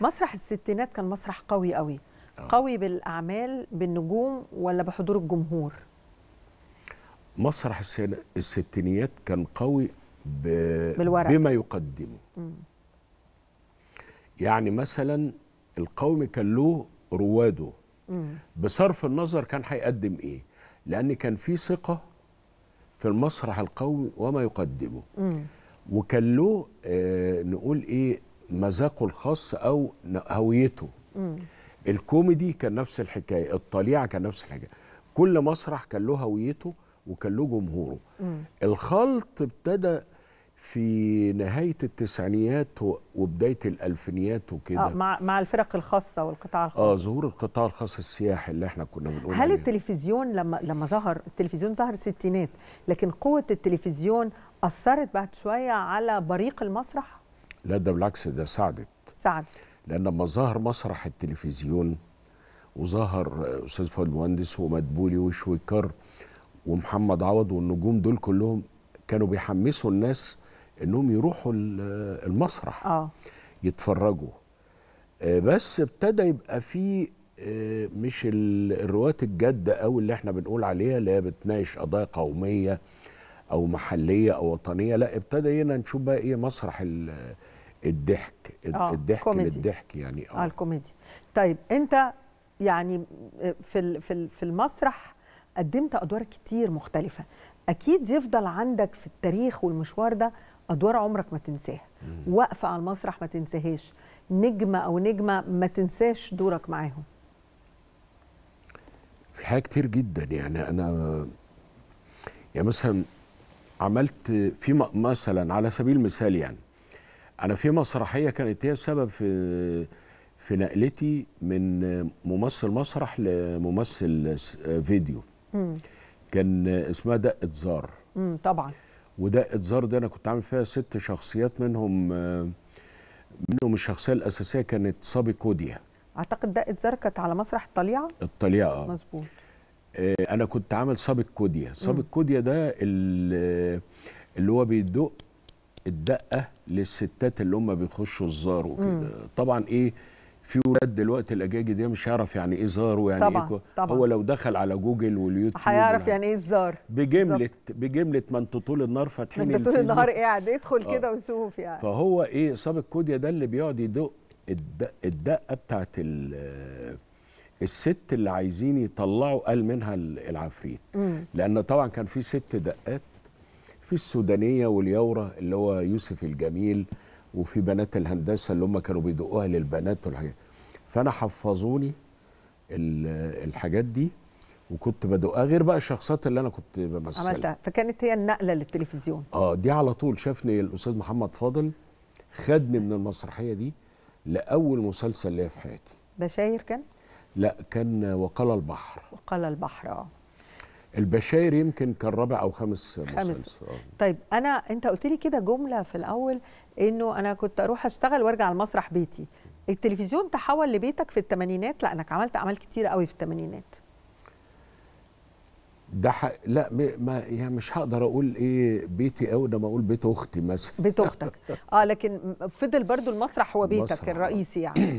مسرح الستينات كان مسرح قوي قوي أوه. قوي بالاعمال بالنجوم ولا بحضور الجمهور مسرح الستينيات كان قوي ب... بالورق. بما يقدمه يعني مثلا القومي كان له رواده بصرف النظر كان هيقدم ايه لان كان في ثقه في المسرح القومي وما يقدمه وكان له آه نقول ايه مذاقه الخاص او هويته مم. الكوميدي كان نفس الحكايه الطليعه كان نفس الحكايه كل مسرح كان له هويته وكان له جمهوره مم. الخلط ابتدى في نهايه التسعينيات وبدايه الالفينيات وكده آه مع مع الفرق الخاصه والقطاع الخاص اه ظهور القطاع الخاص السياحي اللي احنا كنا بنقول هل عليه. التلفزيون لما لما ظهر التلفزيون ظهر الستينات لكن قوه التلفزيون اثرت بعد شويه على بريق المسرح لا ده بالعكس ده ساعدت ساعدت لأن لما ظهر مسرح التلفزيون وظهر أستاذ فؤاد المهندس ومدبولي وشويكر ومحمد عوض والنجوم دول كلهم كانوا بيحمسوا الناس انهم يروحوا المسرح اه يتفرجوا آه، بس ابتدى يبقى في آه، مش الرواة الجد او اللي احنا بنقول عليها اللي هي بتناقش قضايا قوميه او محليه او وطنيه لا ابتدى هنا نشوف بقى ايه مسرح الضحك آه الضحك كوميدي. للضحك يعني اه, آه الكوميدي طيب انت يعني في في في المسرح قدمت ادوار كتير مختلفه اكيد يفضل عندك في التاريخ والمشوار ده ادوار عمرك ما تنساها واقفه على المسرح ما تنساهاش نجمه او نجمه ما تنساش دورك معاهم في حاجات كتير جدا يعني انا يعني مثلا عملت في مثلا على سبيل المثال يعني انا في مسرحيه كانت هي السبب في في نقلتي من ممثل مسرح لممثل فيديو مم. كان اسمها دقه زار طبعا ودقه زار دي انا كنت عامل فيها ست شخصيات منهم منهم الشخصيه الاساسيه كانت صبي كوديا اعتقد دقه زار كانت على مسرح الطليعه الطليعه اه مظبوط آه، انا كنت عامل صبي كوديا صبي كوديا ده اللي هو بيدق الدقه للستات اللي هم بيخشوا الزار وكده طبعا ايه في ولاد دلوقتي الاجاجي دي مش هيعرف يعني ايه زار ويعني إيه طبعا ايه طبعا هو لو دخل على جوجل واليوتيوب هيعرف يعني ايه الزار بجمله بجمله ما انت طول النهار فاتحين انت طول النهار قاعد ادخل آه. كده وشوف يعني فهو ايه صاب الكوديا ده اللي بيقعد يدق الدقه بتاعت الست اللي عايزين يطلعوا قال منها العفريت لان طبعا كان في ست دقات في السودانيه واليوره اللي هو يوسف الجميل وفي بنات الهندسه اللي هم كانوا بيدقوها للبنات والحاجات فانا حفظوني الحاجات دي وكنت بدقها غير بقى الشخصيات اللي انا كنت بمثلها عملتها فكانت هي النقله للتلفزيون اه دي على طول شافني الاستاذ محمد فاضل خدني من المسرحيه دي لاول مسلسل ليا في حياتي بشاير كان لا كان وقال البحر وقال البحر اه البشاير يمكن كان رابع او خامس خامس آه. طيب انا انت قلت لي كده جمله في الاول انه انا كنت اروح اشتغل وارجع المسرح بيتي التلفزيون تحول لبيتك في الثمانينات لا انك عملت اعمال كتير قوي في الثمانينات ده حق لا ما يعني مش هقدر اقول ايه بيتي قوي ده ما اقول بيت اختي مثلا بيت اختك اه لكن فضل برضو المسرح هو بيتك المسرح. الرئيسي يعني